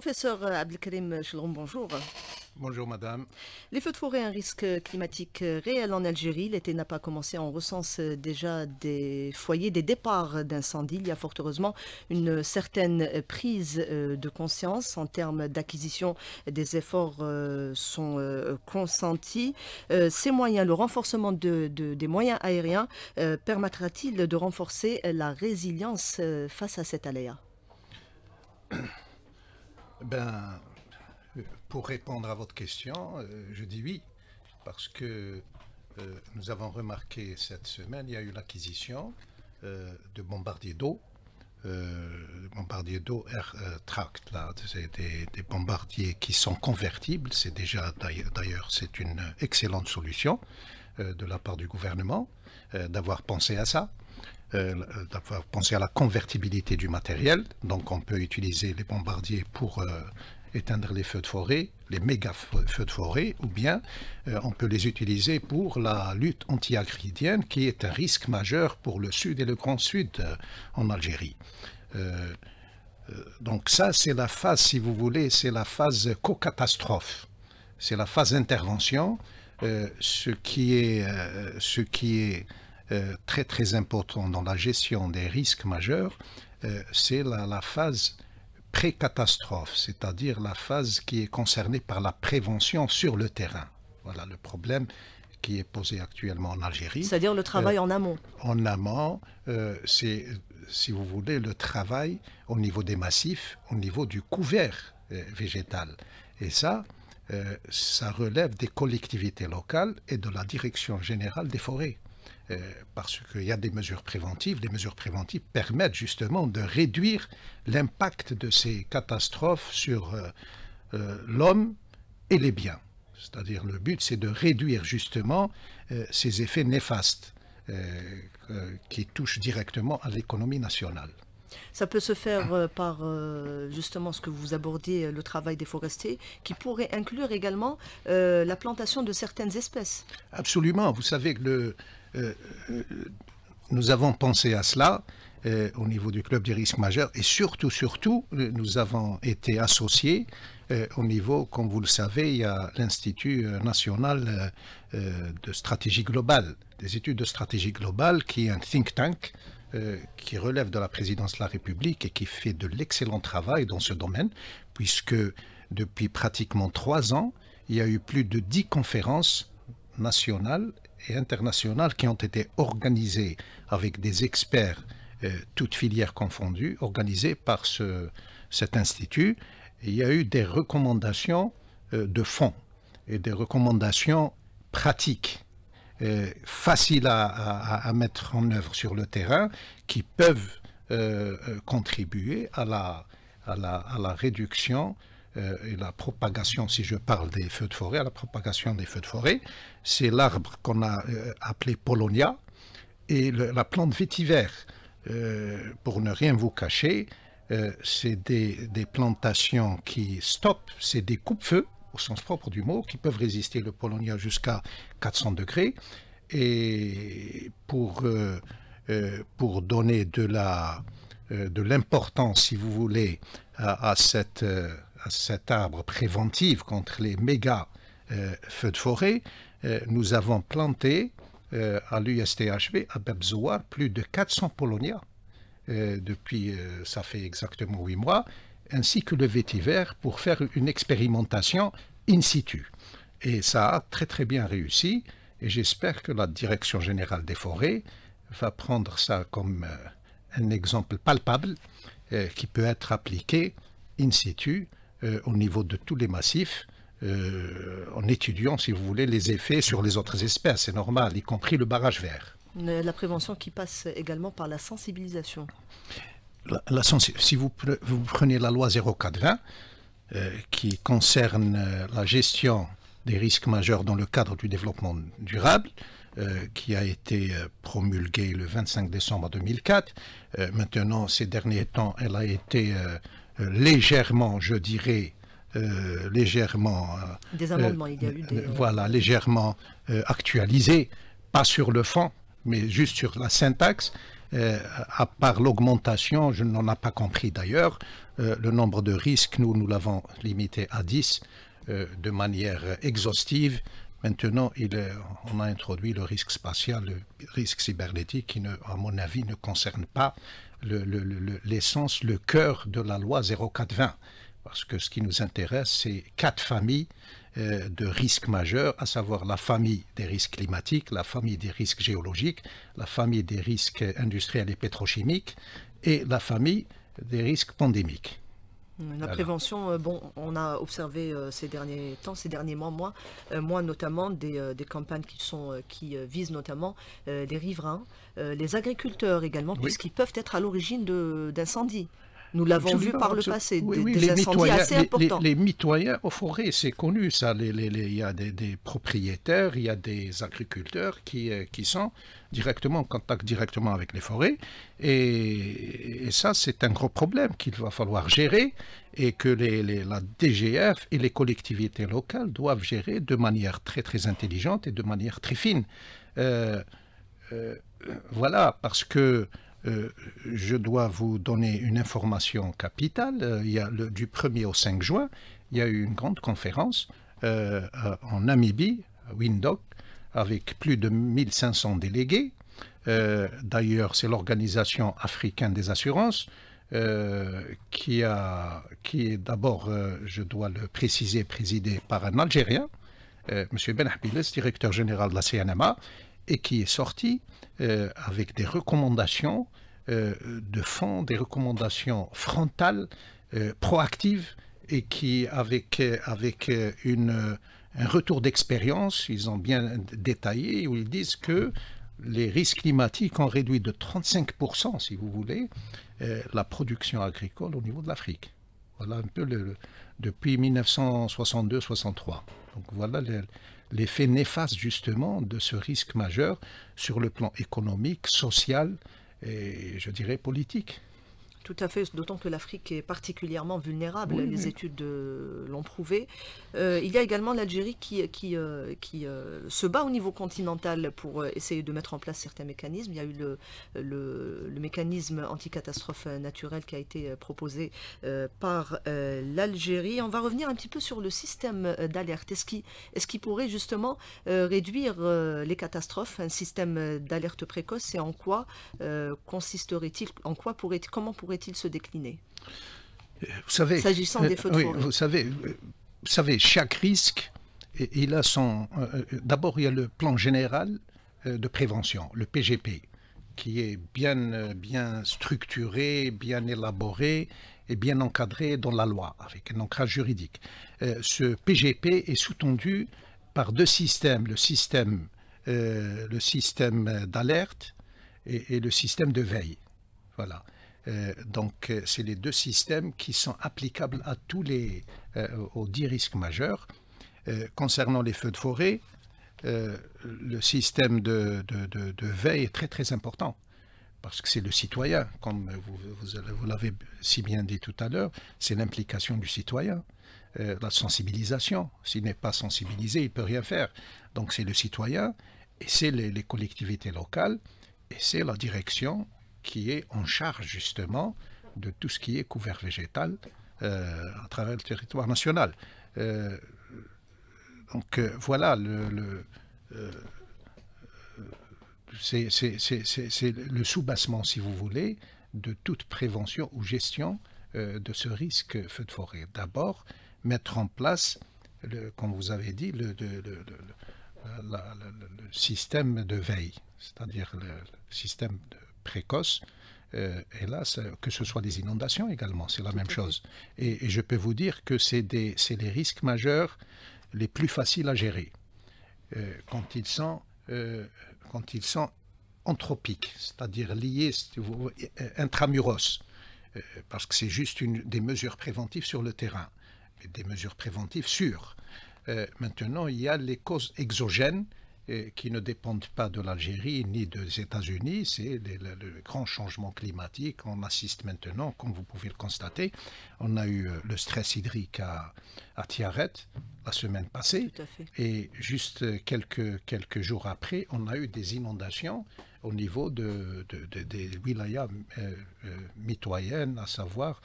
Professeur euh, Abdelkarim Chelron, bonjour. Bonjour madame. Les feux de forêt, un risque climatique euh, réel en Algérie. L'été n'a pas commencé. On recense euh, déjà des foyers, des départs d'incendie. Il y a fort heureusement une certaine prise de conscience en termes d'acquisition. Des efforts sont consentis. Ces moyens, le renforcement des moyens aériens permettra-t-il de renforcer la résilience face à cet aléa ben, pour répondre à votre question, euh, je dis oui, parce que euh, nous avons remarqué cette semaine, il y a eu l'acquisition euh, de bombardiers d'eau, euh, bombardiers d'eau Air Tract, là, c'est des, des, bombardiers qui sont convertibles, c'est déjà d'ailleurs c'est une excellente solution de la part du gouvernement d'avoir pensé à ça. Euh, euh, d'avoir pensé à la convertibilité du matériel. Donc on peut utiliser les bombardiers pour euh, éteindre les feux de forêt, les méga feux de forêt, ou bien on peut les utiliser pour la lutte anti-agridienne qui est un risque majeur pour le sud et le grand sud en Algérie. donc ça, c'est la phase, si vous voulez, c'est la phase co-catastrophe. C'est la phase intervention, ce qui est, ce qui est euh, très très important dans la gestion des risques majeurs, euh, c'est la, phase pré-catastrophe, c'est-à-dire la phase qui est concernée par la prévention sur le terrain. Voilà le problème qui est posé actuellement en Algérie. C'est-à-dire le travail euh, en amont. En amont, c'est, si vous voulez, le travail au niveau des massifs, au niveau du couvert végétal. Et ça, ça relève des collectivités locales et de la direction générale des forêts. Euh, parce qu'il y a des mesures préventives. Les mesures préventives permettent justement de réduire l'impact de ces catastrophes sur euh, euh, l'homme et les biens. C'est-à-dire le but, c'est de réduire justement ces effets néfastes qui touchent directement à l'économie nationale. Ça peut se faire par justement ce que vous abordez, le travail des forestiers, qui pourrait inclure également la plantation de certaines espèces. Absolument. Vous savez que le, euh, euh, nous avons pensé à cela euh, au niveau du club des risques majeurs et surtout, surtout, nous avons été associés au niveau, comme vous le savez, il y a l'Institut national de stratégie globale, des études de stratégie globale qui est un think tank qui relève de la présidence de la République et qui fait de l'excellent travail dans ce domaine puisque depuis pratiquement trois ans, il y a eu plus de dix conférences nationales et internationales qui ont été organisées avec des experts, euh, toutes filières confondues, organisées par ce, cet institut. il y a eu des recommandations euh, de fond et des recommandations pratiques, euh, faciles à, mettre en œuvre sur le terrain, qui peuvent contribuer à la, à la, la réduction euh, et la propagation, si je parle des feux de forêt, la propagation des feux de forêt, c'est l'arbre qu'on a euh, appelé Polonia et la plante vétiver. Euh, pour ne rien vous cacher, c'est des, plantations qui stoppent, c'est des coupe feux au sens propre du mot, qui peuvent résister le Polonia jusqu'à 400 degrés. Et pour, pour donner de l'importance, de si vous voulez, à cette cet arbre préventif contre les méga euh, feux de forêt, euh, nous avons planté euh, à l'USTHV, à Bebzouar, plus de 400 polonia depuis, ça fait exactement 8 mois, ainsi que le vétiver pour faire une expérimentation in situ. Et ça a très très bien réussi et j'espère que la Direction Générale des Forêts va prendre ça comme un exemple palpable qui peut être appliqué in situ euh, au niveau de tous les massifs. Euh, en étudiant, si vous voulez, les effets sur les autres espèces, c'est normal, y compris le barrage vert. La prévention qui passe également par la sensibilisation. La, si vous, vous, prenez la loi 0420, euh, qui concerne la gestion des risques majeurs dans le cadre du développement durable, qui a été promulguée le 25 décembre 2004. maintenant, ces derniers temps, elle a été euh, légèrement, je dirais, euh, légèrement. Euh, des amendements, Voilà, légèrement actualisé, pas sur le fond, mais juste sur la syntaxe. à part l'augmentation, je n'en ai pas compris d'ailleurs, le nombre de risques, nous, nous l'avons limité à 10 de manière exhaustive. Maintenant, il on a introduit le risque spatial, le risque cybernétique qui, à mon avis, ne concerne pas l'essence, le, cœur de la loi 0420 parce que ce qui nous intéresse, c'est quatre familles euh, de risques majeurs, à savoir la famille des risques climatiques, la famille des risques géologiques, la famille des risques industriels et pétrochimiques, et la famille des risques pandémiques. La prévention, euh, bon, on a observé euh, ces derniers temps, ces derniers mois, moi, euh, notamment, des, campagnes qui, sont, qui visent notamment les riverains, les agriculteurs également, puisqu'ils peuvent être à l'origine d'incendies. Nous l'avons vu par le passé, les incendies mitoyens, Les, mitoyens aux forêts, c'est connu ça. Il y a des, propriétaires, il y a des agriculteurs qui, euh, qui sont directement en contact directement avec les forêts. Et, ça, c'est un gros problème qu'il va falloir gérer et que les, la DGF et les collectivités locales doivent gérer de manière très très intelligente et de manière très fine. Euh, euh, voilà, parce que euh, je dois vous donner une information capitale. Euh, il y du 1er au 5 juin, il y a eu une grande conférence euh, en Namibie, à Windhoek, avec plus de 1500 délégués. D'ailleurs, c'est l'Organisation africaine des assurances qui, a, qui est d'abord, je dois le préciser, présidée par un Algérien, M. Ben directeur général de la CNMA, et qui est sorti euh, avec des recommandations euh, de fond, des recommandations frontales, euh, proactives, et qui, avec, avec une, un retour d'expérience, ils ont bien détaillé, où ils disent que les risques climatiques ont réduit de 35%, si vous voulez, la production agricole au niveau de l'Afrique. Voilà un peu le, depuis 1962-63. Donc voilà les l'effet néfaste justement de ce risque majeur sur le plan économique, social et je dirais politique. Tout à fait, d'autant que l'Afrique est particulièrement vulnérable, les études l'ont prouvé. Euh, il y a également l'Algérie qui, euh, euh, se bat au niveau continental pour essayer de mettre en place certains mécanismes. Il y a eu le, mécanisme anti-catastrophe naturelle qui a été proposé par l'Algérie. On va revenir un petit peu sur le système d'alerte. Est-ce qu'il pourrait justement réduire les catastrophes, un système d'alerte précoce et en quoi consisterait-il En quoi pourrait comment pourrait pourrait-il se décliner Vous savez, s'agissant des euh, feux Vous savez, euh, vous savez, chaque risque, il a son. D'abord, il y a le plan général euh, de prévention, le PGP, qui est bien, bien structuré, bien élaboré et bien encadré dans la loi, avec un ancrage juridique. Ce PGP est sous-tendu par deux systèmes, le système, le système d'alerte et, le système de veille. Voilà. Euh, donc, euh, c'est les deux systèmes qui sont applicables à tous les, euh, aux 10 risques majeurs. concernant les feux de forêt, le système de, de, de, veille est très très important parce que c'est le citoyen, comme vous, vous, vous l'avez si bien dit tout à l'heure, c'est l'implication du citoyen, la sensibilisation. S'il n'est pas sensibilisé, il ne peut rien faire. Donc c'est le citoyen, et c'est les collectivités locales, et c'est la direction qui est en charge justement de tout ce qui est couvert végétal euh, à travers le territoire national. Euh, donc euh, voilà, le, le c'est le soubassement, si vous voulez, de toute prévention ou gestion de ce risque feu de forêt. D'abord, mettre en place, le, comme vous avez dit, le, le système de veille, c'est-à-dire le système de précoce, euh, hélas euh, que ce soit des inondations également, c'est la même chose. Et, je peux vous dire que c'est les risques majeurs les plus faciles à gérer euh, quand, ils sont, quand ils sont anthropiques, c'est-à-dire liés intramuros, parce que c'est juste une, des mesures préventives sur le terrain, des mesures préventives sûres. maintenant, il y a les causes exogènes qui ne dépendent pas de l'Algérie ni des États-Unis. C'est le, grand changement climatique. On assiste maintenant, comme vous pouvez le constater, on a eu euh, le stress hydrique à, à Tiaret la semaine passée. Et juste quelques, quelques jours après, on a eu des inondations au niveau de, de, des wilayas euh, euh, mitoyennes, à savoir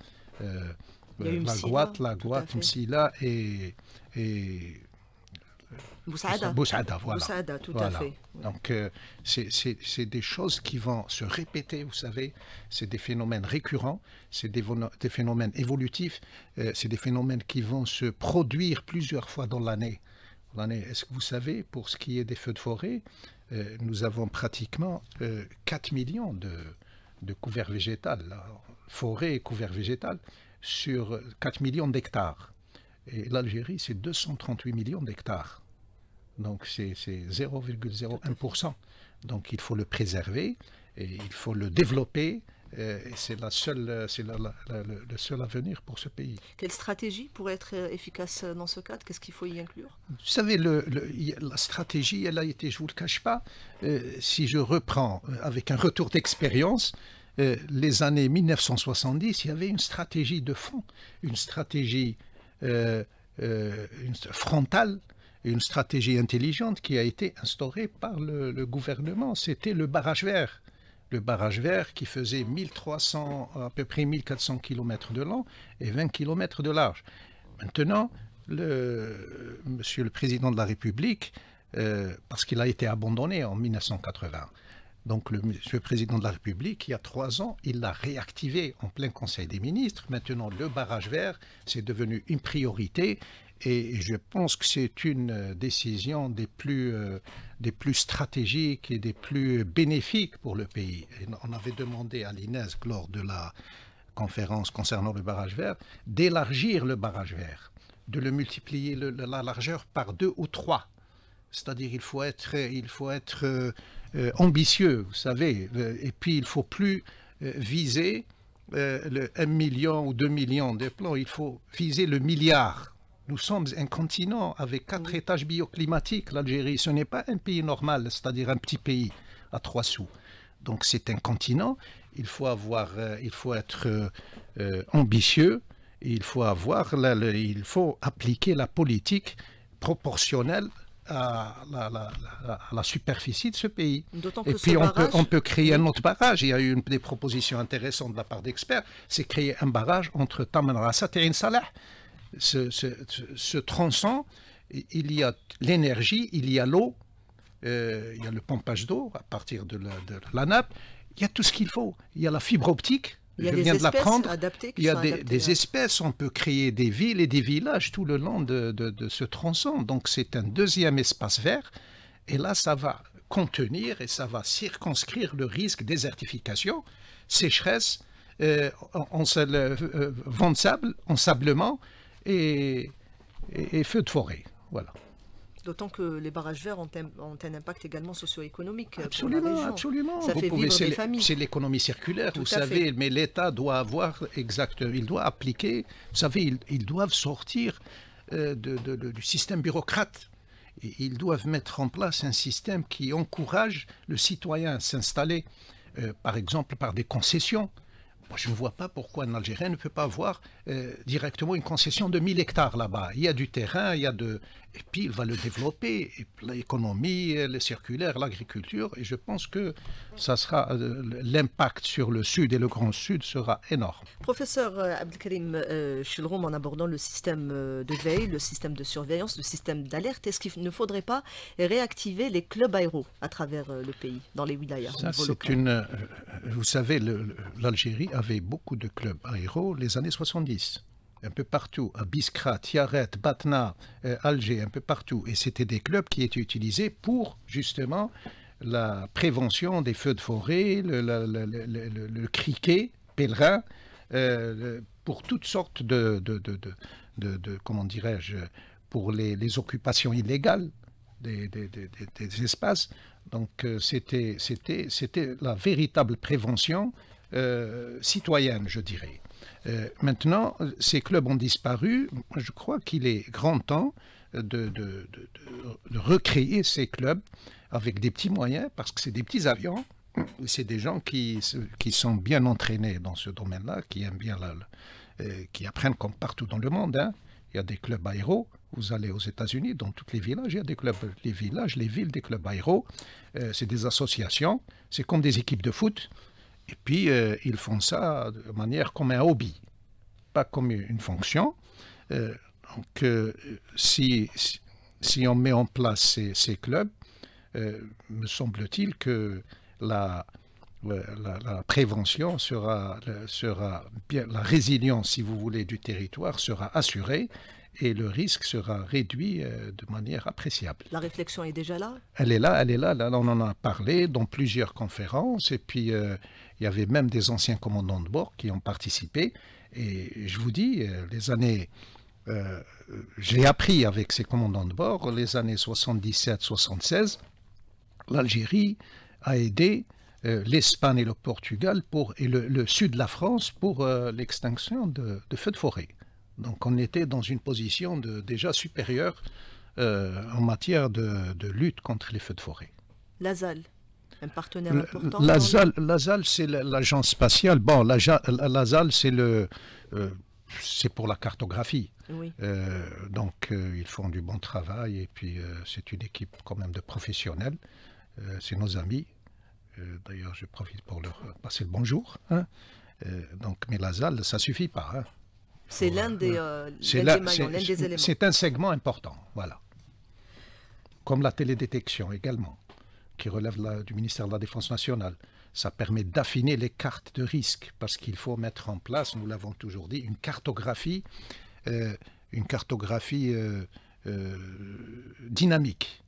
la Guat, la Guat, Msila et Boussada. Boussada, tout à fait. Donc, euh, c'est des choses qui vont se répéter, vous savez. C'est des phénomènes récurrents, c'est des, phénomènes évolutifs, euh, c'est des phénomènes qui vont se produire plusieurs fois dans l'année. Est-ce que vous savez, pour ce qui est des feux de forêt, euh, nous avons pratiquement 4 millions de, de couverts végétales, forêt et couverts végétales, sur 4 millions d'hectares. Et l'Algérie, c'est 238 millions d'hectares. Donc c'est 0,01%. Donc il faut le préserver, et il faut le développer. Euh, c'est la seule, euh, c'est le seul avenir pour ce pays. Quelle stratégie pourrait être euh, efficace dans ce cadre Qu'est-ce qu'il faut y inclure Vous savez, la stratégie, elle a été, je vous le cache pas, si je reprends avec un retour d'expérience, les années 1970, il y avait une stratégie de fond, une stratégie une frontale une stratégie intelligente qui a été instaurée par le, gouvernement. C'était le barrage vert. Le barrage vert qui faisait 1300, à peu près 1400 km de long et 20 km de large. Maintenant, le, monsieur le président de la République, euh, parce qu'il a été abandonné en 1980, donc le, monsieur le président de la République, il y a trois ans, il l'a réactivé en plein Conseil des ministres. Maintenant, le barrage vert, c'est devenu une priorité et je pense que c'est une euh, décision des plus, euh, des plus stratégiques et des plus bénéfiques pour le pays. on avait demandé à l'INESC lors de la conférence concernant le barrage vert, d'élargir le barrage vert, de le multiplier la largeur par deux ou trois. C'est-à-dire il faut être, euh, il faut être ambitieux, vous savez, et puis il faut plus viser le 1 million ou 2 millions de plans, il faut viser le milliard nous sommes un continent avec quatre étages bioclimatiques, l'Algérie. Ce n'est pas un pays normal, c'est-à-dire un petit pays à trois sous. Donc c'est un continent, il faut, avoir, euh, il faut être euh, ambitieux, et il faut, avoir il faut appliquer la politique proportionnelle à la, superficie de ce pays. Et puis on, peut, créer un autre barrage. Il y a eu des propositions intéressantes de la part d'experts, c'est créer un barrage entre Tamanrasset et Insalah ce, tronçon, il y a l'énergie, il y a l'eau, euh, il y a le pompage d'eau à partir de la, nappe, il y a tout ce qu'il faut. Il y a la fibre optique, je viens de l'apprendre. Il y a des, espèces, on peut créer des villes et des villages tout le long de, ce tronçon. Donc c'est un deuxième espace vert. Et là, ça va contenir et ça va circonscrire le risque désertification, sécheresse, euh, en, en, euh, vent de sable, ensablement et, et, feux de forêt. Voilà. D'autant que les barrages verts ont un, ont un impact également socio-économique. Absolument, absolument. Ça fait familles. C'est l'économie circulaire, vous savez, mais l'État doit avoir exact, il doit appliquer, vous savez, ils, doivent sortir euh, du système bureaucrate. Et ils doivent mettre en place un système qui encourage le citoyen à s'installer, euh, par exemple par des concessions. je ne vois pas pourquoi un Algérien ne peut pas avoir euh, directement une concession de 1000 hectares là-bas. Il y a du terrain, il y a de... Et puis, il va le développer, l'économie, euh, les circulaires, l'agriculture, et je pense que ça sera euh, l'impact sur le Sud et le Grand Sud sera énorme. Professeur Abdelkarim euh, en abordant le système de veille, le système de surveillance, le système d'alerte, est-ce qu'il ne faudrait pas réactiver les clubs aéros à travers le pays, dans les wilayas une... Vous savez, l'Algérie avait beaucoup de clubs aéros les années 70 un peu partout, à Biskra, Tiaret, Batna, euh, Alger, un peu partout. Et c'était des clubs qui étaient utilisés pour justement la prévention des feux de forêt, le, criquet pèlerin, euh, pour toutes sortes de, de, comment dirais-je, pour les, occupations illégales des, espaces. Donc euh, c'était c'était la véritable prévention citoyenne, je dirais. Euh, maintenant, ces clubs ont disparu. Je crois qu'il est grand temps de, recréer ces clubs avec des petits moyens, parce que c'est des petits avions. C'est des gens qui, sont bien entraînés dans ce domaine-là, qui aiment bien euh, qui apprennent comme partout dans le monde. Hein. Il y a des clubs aéro. Vous allez aux États-Unis, dans tous les villages, il y a des clubs. Les villages, les villes, des clubs aéro. Euh, c'est des associations. C'est comme des équipes de foot. Et puis, euh, ils font ça de manière comme un hobby, pas comme une fonction. Euh, donc, euh, si, si on met en place ces, clubs, me semble-t-il que la, la, prévention sera, sera la résilience, si vous voulez, du territoire sera assurée et le risque sera réduit euh, de manière appréciable. La réflexion est déjà là Elle est là, elle est là, là on en a parlé dans plusieurs conférences et puis euh, il y avait même des anciens commandants de bord qui ont participé et je vous dis, euh, les années... j'ai appris avec ces commandants de bord les années 77-76, l'Algérie a aidé l'Espagne et le Portugal pour, et le, sud de la France pour l'extinction de, de feux de forêt. Donc on était dans une position de, déjà supérieure euh, en matière de, lutte contre les feux de forêt. L'ASAL, un partenaire important. L'ASAL, c'est l'agence spatiale. Bon, l'ASAL, euh, c'est pour la cartographie. Euh, donc, ils font du bon travail et puis c'est une équipe quand même de professionnels. c'est nos amis. D'ailleurs, je profite pour leur passer le bonjour. Hein. donc, mais l'ASAL, ça suffit pas. Hein. C'est l'un des, éléments. C'est un segment important, voilà. Comme la télédétection également, qui relève du ministère de la Défense nationale. Ça permet d'affiner les cartes de risque, parce qu'il faut mettre en place, nous l'avons toujours dit, une cartographie, euh, une cartographie euh, euh, dynamique.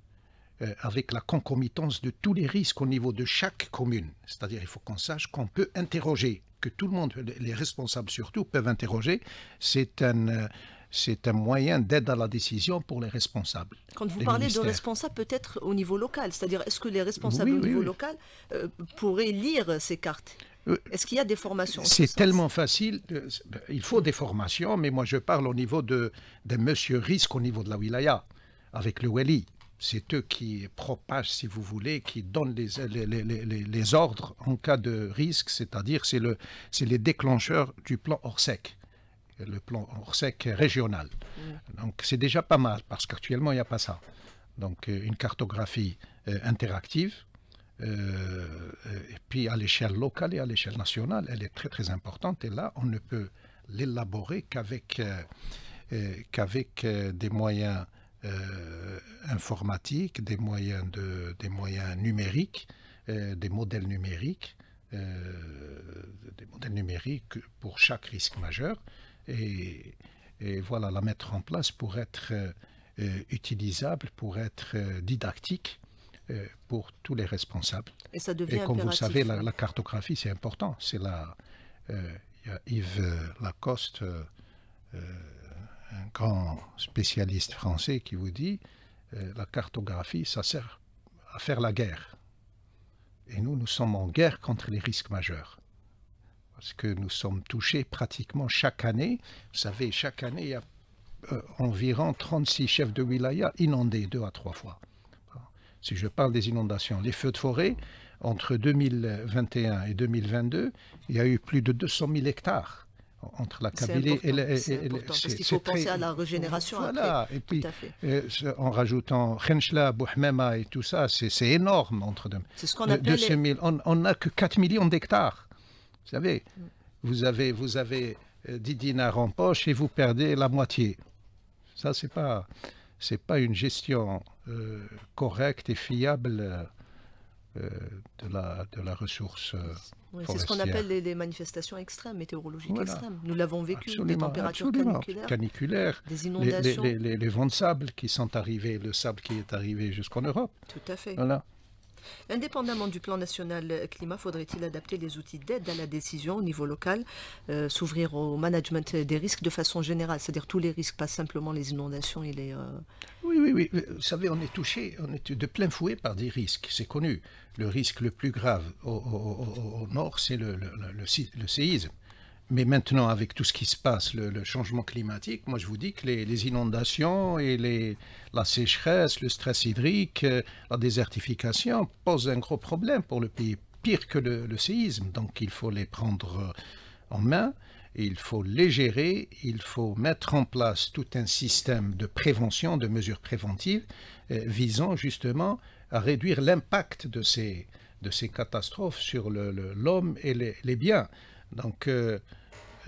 avec la concomitance de tous les risques au niveau de chaque commune. C'est-à-dire qu'il faut qu'on sache qu'on peut interroger que tout le monde, les responsables surtout, peuvent interroger. C'est un, euh, c'est un moyen d'aide à la décision pour les responsables. Quand vous parlez de responsables, peut-être au niveau local, c'est-à-dire est-ce que les responsables au niveau local euh, pourraient lire ces cartes euh, est-ce qu'il y a des formations C'est tellement facile. Ben, il faut des formations, mais moi je parle au niveau de, des Monsieur Risque au niveau de la wilaya, avec le Wali. C'est eux qui propagent, si vous voulez, qui donnent les, les, ordres en cas de risque, c'est-à-dire c'est le, les déclencheurs du plan Orsec le plan Orsec régional. Mm. Donc c'est déjà pas mal parce qu'actuellement il n'y a pas ça. Donc euh, une cartographie euh, interactive. Euh, et puis à l'échelle locale et à l'échelle nationale, elle est très très importante. Et là, on ne peut l'élaborer qu'avec qu'avec des moyens euh, informatique des moyens, de, des moyens numériques, euh, des modèles numériques, euh, des modèles numériques pour chaque risque majeur, et, voilà, la mettre en place pour être utilisable, pour être didactique pour tous les responsables. Et ça devient Et comme vous savez, hein. la, cartographie, c'est important. C'est la, il y a Yves Lacoste, un grand spécialiste français qui vous dit euh, la cartographie, ça sert à faire la guerre. Et nous, nous sommes en guerre contre les risques majeurs. Parce que nous sommes touchés pratiquement chaque année. Vous savez, chaque année, il y a euh, environ 36 chefs de wilaya inondés deux à trois fois. Si je parle des inondations, les feux de forêt, entre 2021 et 2022, il y a eu plus de 200 000 hectares entre la Kabylie et, le et, et Parce qu'il faut penser à la régénération voilà, Et puis, euh, en rajoutant Khenchla, Bouhmema et tout ça, c'est énorme entre deux. C'est ce qu'on appelle. On n'a que 4 millions d'hectares. Vous savez, vous avez, vous avez 10 euh, dinars en poche et vous perdez la moitié. Ça, c'est pas, pas une gestion euh, correcte et fiable euh, de, la, de la ressource euh, C'est ce qu'on appelle les, manifestations extrêmes, météorologiques extrêmes. Nous l'avons vécu, les températures caniculaires, caniculaires, inondations. Les, les, vents de sable qui sont arrivés, le sable qui est arrivé jusqu'en Europe. Tout à fait. Voilà. Indépendamment du plan national euh, climat, faudrait-il adapter les outils d'aide à la décision au niveau local, euh, s'ouvrir au management des risques de façon générale, c'est-à-dire tous les risques, pas simplement les inondations et les... Euh, oui, oui, oui. Vous savez, on est touché, on est de plein fouet par des risques, c'est connu. Le risque le plus grave au, nord, c'est le séisme. Mais maintenant, avec tout ce qui se passe, le, changement climatique, moi je vous dis que les, inondations et les, la sécheresse, le stress hydrique, euh, la désertification posent un gros problème pour le pays, pire que le, séisme. Donc il faut les prendre euh, en main, il faut les gérer, il faut mettre en place tout un système de prévention, de mesures préventives euh, visant justement à réduire l'impact de ces, de ces catastrophes sur l'homme et les biens. Donc, euh,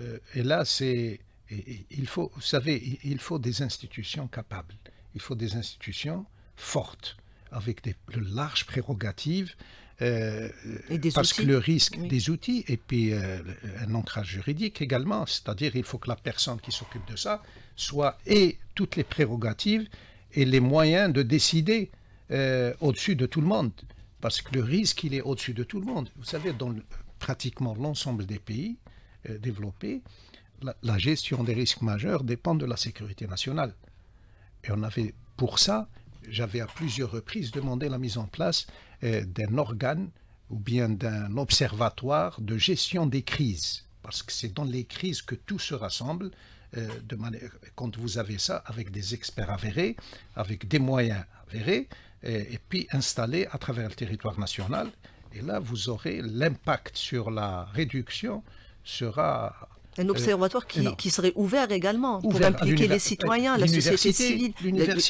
euh, et là, c'est, il faut, vous savez, il faut des institutions capables. Il faut des institutions fortes, avec des de larges prérogatives, euh, parce que le risque des outils et puis euh, un ancrage juridique également, c'est-à-dire il faut que la personne qui s'occupe de ça soit et toutes les prérogatives et les moyens de décider au-dessus de tout le monde, parce que le risque il est au-dessus de tout le monde. Vous savez, dans le, pratiquement l'ensemble des pays euh, développés, la, gestion des risques majeurs dépend de la sécurité nationale. Et on avait, pour ça, j'avais à plusieurs reprises demandé la mise en place euh, d'un organe ou bien d'un observatoire de gestion des crises, parce que c'est dans les crises que tout se rassemble, euh, de manière, quand vous avez ça avec des experts avérés, avec des moyens avérés, et, et puis installés à travers le territoire national, et là, vous aurez l'impact sur la réduction sera un euh, observatoire qui, qui, serait ouvert également pour impliquer les citoyens, la société civile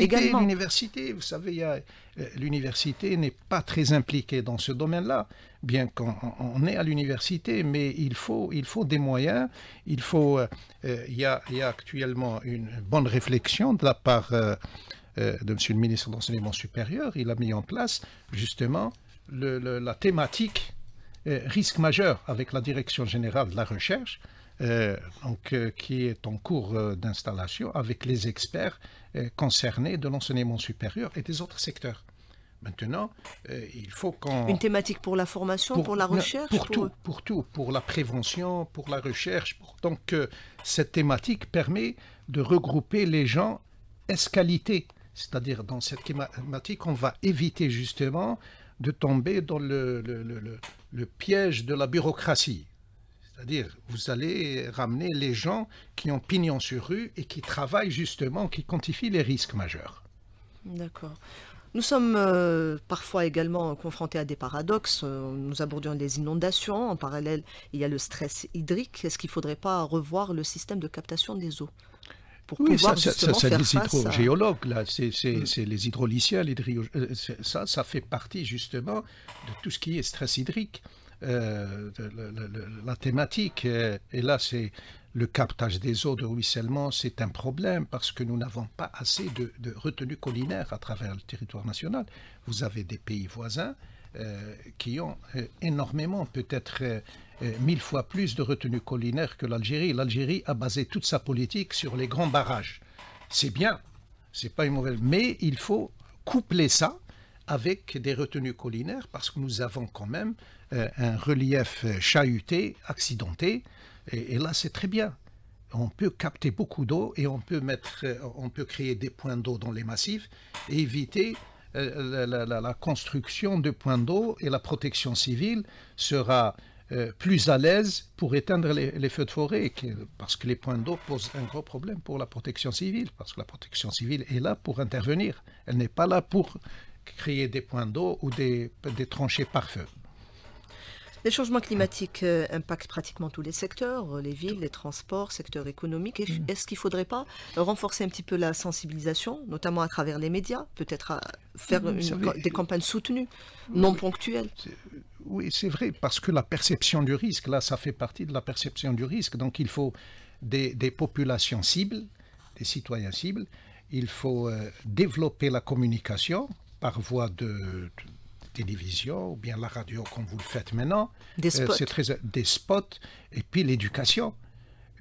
également. L'université, vous savez, euh, l'université n'est pas très impliquée dans ce domaine-là, bien qu'on est à l'université, mais il faut, il faut des moyens, il faut, euh, il, y a, il, y a, actuellement une bonne réflexion de la part de M. le ministre de l'Enseignement supérieur, il a mis en place justement la thématique euh, risque majeur avec la Direction générale de la recherche, euh, donc, euh, qui est en cours d'installation avec les experts concernés de l'enseignement supérieur et des autres secteurs. Maintenant, il faut qu'on... Une thématique pour la formation, pour, la recherche pour, pour, tout, pour tout, pour la prévention, pour la recherche. Donc, cette thématique permet de regrouper les gens escalités. C'est-à-dire, dans cette thématique, on va éviter justement de tomber dans le, piège de la bureaucratie. C'est-à-dire, vous allez ramener les gens qui ont pignon sur rue et qui travaillent justement, qui quantifient les risques majeurs. D'accord. Nous sommes euh, parfois également confrontés à des paradoxes. Nous abordions les inondations. En parallèle, il y a le stress hydrique. Est-ce qu'il ne faudrait pas revoir le système de captation des eaux pour oui, ça, justement ça, là, c'est mm. les hydroliciens, euh, ça, ça fait partie justement de tout ce qui est stress hydrique. Euh, la thématique, euh, et là c'est le captage des eaux de ruissellement, c'est un problème parce que nous n'avons pas assez de, retenue collinaire à travers le territoire national. Vous avez des pays voisins qui ont énormément peut-être euh, mille fois plus de retenues collinaires que l'Algérie. L'Algérie a basé toute sa politique sur les grands barrages. C'est bien, c'est pas une mauvaise, mais il faut coupler ça avec des retenues collinaires parce que nous avons quand même euh, un relief euh, chahuté, accidenté, et, là c'est très bien. On peut capter beaucoup d'eau et on peut, mettre, on peut créer des points d'eau dans les massifs et éviter la, construction de points d'eau et la protection civile sera euh, plus à l'aise pour éteindre les, feux de forêt, parce que les points d'eau posent un gros problème pour la protection civile, parce que la protection civile est là pour intervenir. Elle n'est pas là pour créer des points d'eau ou des, tranchées par feu. Les changements climatiques euh, impactent pratiquement tous les secteurs, euh, les villes, les transports, secteurs économique. Mm. Est-ce qu'il ne faudrait pas renforcer un petit peu la sensibilisation, notamment à travers les médias, peut-être faire mm, des campagnes soutenues, non ponctuelles oui, c'est vrai, parce que la perception du risque, là, ça fait partie de la perception du risque. Donc, il faut des, populations cibles, des citoyens cibles. Il faut euh, développer la communication par voie de, télévision ou bien la radio, comme vous le faites maintenant. Des euh, spots. très, des spots. Et puis l'éducation.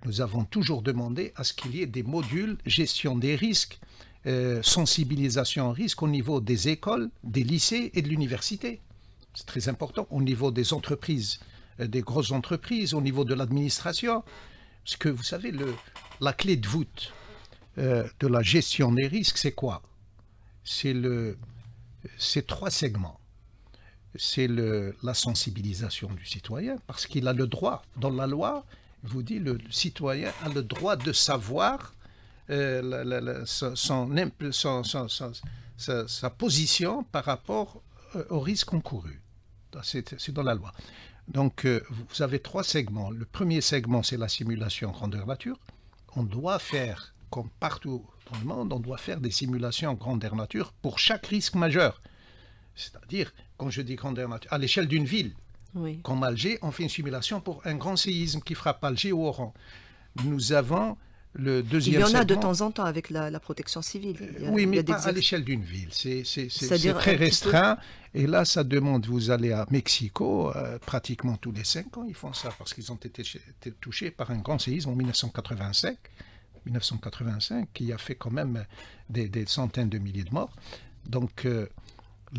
Nous avons toujours demandé à ce qu'il y ait des modules gestion des risques, euh, sensibilisation au risque au niveau des écoles, des lycées et de l'université c'est très important, au niveau des entreprises, euh, des grosses entreprises, au niveau de l'administration, parce que vous savez, le, la clé de voûte euh, de la gestion des risques, c'est quoi C'est le, trois segments. C'est la sensibilisation du citoyen, parce qu'il a le droit, dans la loi, vous dit, le, citoyen a le droit de savoir sa position par rapport euh, aux risques risque encouru. Ah, c'est dans la loi. Donc, euh, vous avez trois segments. Le premier segment, c'est la simulation grandeur nature. On doit faire, comme partout dans le monde, on doit faire des simulations grandeur nature pour chaque risque majeur. C'est-à-dire, quand je dis grandeur nature, à l'échelle d'une ville, oui. comme Alger, on fait une simulation pour un grand séisme qui frappe Alger ou Oran. Nous avons deuxième il y en a de temps en temps avec la, protection civile. oui, mais à l'échelle d'une ville. C'est très restreint. Et là, ça demande, vous allez à Mexico, euh, pratiquement tous les cinq ans, ils font ça parce qu'ils ont été, touchés par un grand séisme en 1985, 1985 qui a fait quand même des, centaines de milliers de morts. Donc, euh,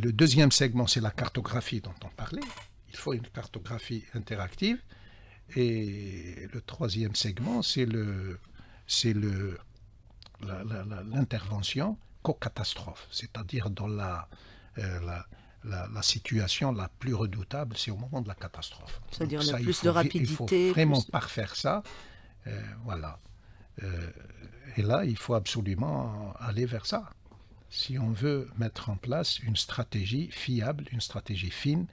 le deuxième segment, c'est la cartographie dont on parlait. Il faut une cartographie interactive. Et le troisième segment, c'est le, c'est l'intervention co-catastrophe, c'est-à-dire dans euh, la, situation la plus redoutable, c'est au moment de la catastrophe. C'est-à-dire le plus de rapidité. Il faut vraiment pas parfaire ça. Euh, voilà. Euh, et là, il faut absolument aller vers ça. Si on veut mettre en place une stratégie fiable, une stratégie fine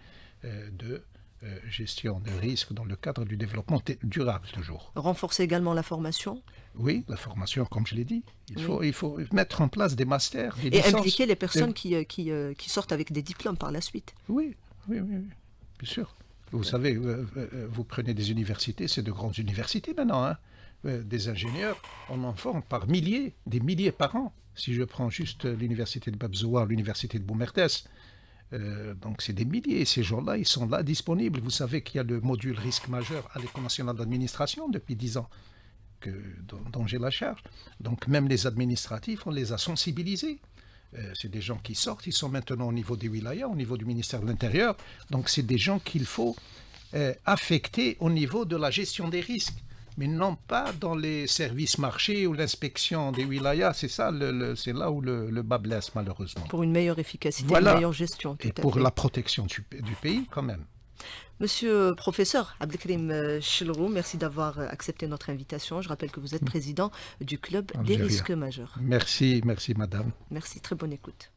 de gestion de risques dans le cadre du développement durable toujours. Renforcer également la formation oui, la formation, comme je l'ai dit. Il, faut, il faut mettre en place des masters. Des et indiquer impliquer les personnes euh, euh, qui, sortent avec des diplômes par la suite. Oui, oui, oui, bien sûr. Vous savez, euh, vous prenez des universités, c'est de grandes universités maintenant. Hein. des ingénieurs, on en forme par milliers, des milliers par an. Si je prends juste l'université de Babzoa, l'université de Boumertès, donc c'est des milliers. Ces gens-là, ils sont là disponibles. Vous savez qu'il y a le module risque majeur à l'École nationale d'administration depuis 10 ans que, dont j'ai la charge. Donc même les administratifs, on les a sensibilisés. Euh, c'est des gens qui sortent, ils sont maintenant au niveau des wilayas, au niveau du ministère de l'Intérieur. Donc c'est des gens qu'il faut euh, affecter au niveau de la gestion des risques, mais non pas dans les services marchés ou l'inspection des wilayas. C'est ça, le, c'est là où le, bas blesse malheureusement. Pour une meilleure efficacité, une meilleure gestion. Et pour la protection du pays quand même. Monsieur le euh, professeur Abdelkrim euh, Chilrou, merci d'avoir euh, accepté notre invitation. Je rappelle que vous êtes président du club des risques majeurs. Merci, merci madame. Merci, très bonne écoute.